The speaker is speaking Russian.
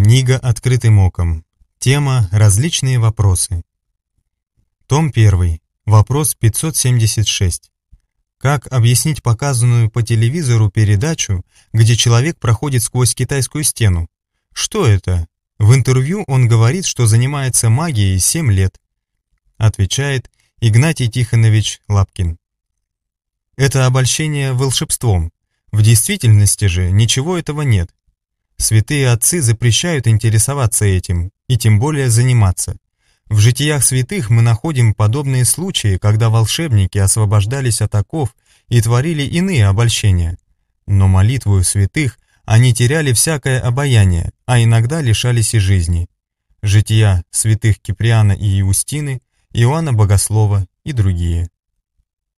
Книга открытым оком. Тема «Различные вопросы». Том 1. Вопрос 576. Как объяснить показанную по телевизору передачу, где человек проходит сквозь китайскую стену? Что это? В интервью он говорит, что занимается магией 7 лет. Отвечает Игнатий Тихонович Лапкин. Это обольщение волшебством. В действительности же ничего этого нет. Святые отцы запрещают интересоваться этим и тем более заниматься. В житиях святых мы находим подобные случаи, когда волшебники освобождались от оков и творили иные обольщения. Но молитву святых они теряли всякое обаяние, а иногда лишались и жизни. Жития святых Киприана и Иустины, Иоанна Богослова и другие.